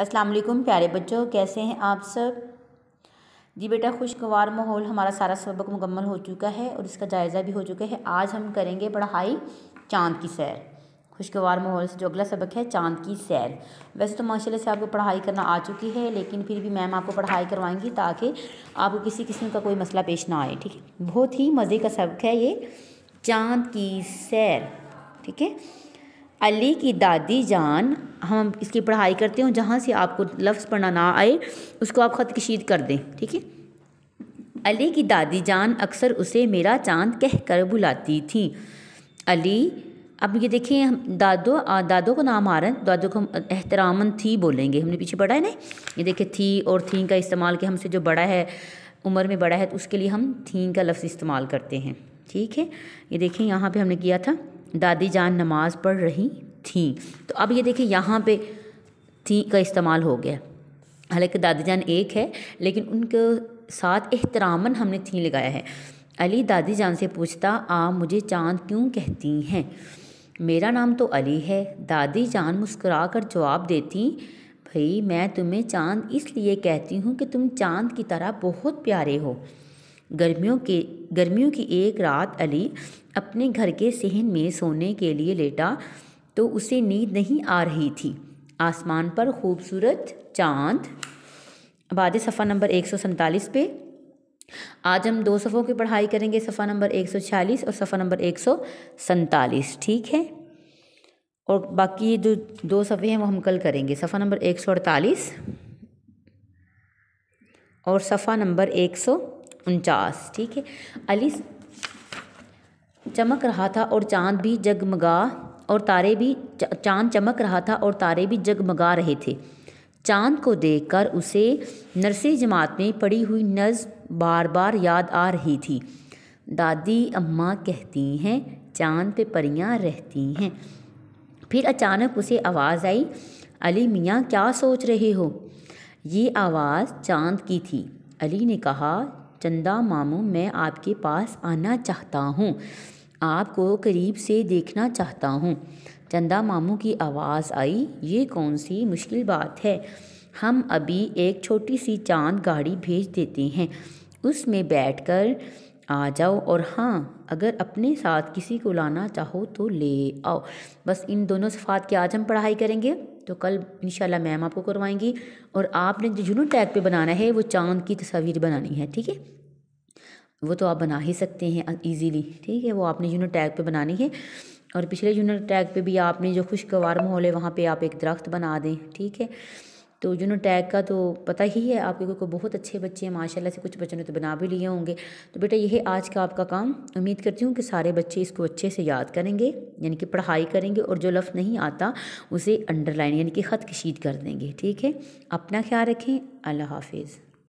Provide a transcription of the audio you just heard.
अस्सलाम वालेकुम प्यारे बच्चों कैसे हैं आप सब जी बेटा खुशगवार माहौल हमारा सारा सबक मुकम्मल हो चुका है और इसका जायज़ा भी हो चुका है आज हम करेंगे पढ़ाई चांद की सैर खुशगवार माहौल से जो अगला सबक है चांद की सैर वैसे तो माशाल्लाह से आपको पढ़ाई करना आ चुकी है लेकिन फिर भी मैम आपको पढ़ाई करवाएंगी ताकि आपको किसी किस्म का कोई मसला पेश ना आए ठीक है बहुत ही मज़े का सबक है ये चांद की सैर ठीक है अली की दादी जान हम इसकी पढ़ाई करते हैं जहाँ से आपको लफ्ज़ पढ़ना ना आए उसको आप ख़त कशीद कर दें ठीक है अली की दादी जान अक्सर उसे मेरा चांद कह कर बुलाती थी अली अब ये देखें हम दादो आ, दादो का नाम आ रहा है दादो को हम एहतरामन थी बोलेंगे हमने पीछे पढ़ा है ना ये देखें थी और थी का इस्तेमाल के हमसे जो बड़ा है उम्र में बड़ा है तो उसके लिए हम थी का लफ्ज़ इस्तेमाल करते हैं ठीक है ये देखें यहाँ पे हमने किया था दादी जान नमाज पढ़ रही थी तो अब ये देखिए यहाँ पे थी का इस्तेमाल हो गया हालांकि दादी जान एक है लेकिन उनके साथ एहतरामन हमने थी लगाया है अली दादी जान से पूछता आप मुझे चांद क्यों कहती हैं मेरा नाम तो अली है दादी जान मुस्करा कर जवाब देती भई मैं तुम्हें चांद इसलिए कहती हूँ कि तुम चांद की तरह बहुत प्यारे हो गर्मियों के गर्मियों की एक रात अली अपने घर के सहन में सोने के लिए लेटा तो उसे नींद नहीं आ रही थी आसमान पर खूबसूरत चांद बाद सफ़ा नंबर एक सौ सैंतालीस पे आज हम दो सफ़ों की पढ़ाई करेंगे सफ़ा नंबर एक सौ छियालीस और सफ़ा नंबर एक सौ सैंतालीस ठीक है और बाकी जो दो सफ़े हैं वो हम कल करेंगे सफ़ा नंबर एक सौ अड़तालीस और सफ़ा नंबर एक सौ उनचास ठीक है अली चमक रहा था और चांद भी जगमगा और तारे भी चांद चमक रहा था और तारे भी जगमगा रहे थे चांद को देखकर उसे नर्सरी जमात में पड़ी हुई नज़ बार बार याद आ रही थी दादी अम्मा कहती हैं चांद पे परियां रहती हैं फिर अचानक उसे आवाज़ आई अली मियाँ क्या सोच रहे हो ये आवाज़ चांद की थी अली ने कहा चंदा मामू मैं आपके पास आना चाहता हूँ आपको करीब से देखना चाहता हूँ चंदा मामू की आवाज़ आई ये कौन सी मुश्किल बात है हम अभी एक छोटी सी चांद गाड़ी भेज देते हैं उसमें बैठकर आ जाओ और हाँ अगर अपने साथ किसी को लाना चाहो तो ले आओ बस इन दोनों सफ़ात की आज हम पढ़ाई करेंगे तो कल इन मैम आपको करवाएंगी और आपने जो जुनून टैग पे बनाना है वो चांद की तस्वीर बनानी है ठीक है वो तो आप बना ही सकते हैं इजीली ठीक है वो आपने यूनिट टैग पे बनानी है और पिछले यूनिट टैग पे भी आपने जो खुशगवार माहौल है वहाँ पे आप एक दरख्त बना दें ठीक है तो यूनो टैग का तो पता ही है आपके को बहुत अच्छे बच्चे हैं माशाल्लाह से कुछ बच्चों ने तो बना भी लिए होंगे तो बेटा यह आज का आपका काम उम्मीद करती हूँ कि सारे बच्चे इसको अच्छे से याद करेंगे यानी कि पढ़ाई करेंगे और जो लफ्ज़ नहीं आता उसे अंडरलाइन यानी कि ख़त कशीद कर देंगे ठीक है अपना ख्याल रखें अल्लाह हाफिज़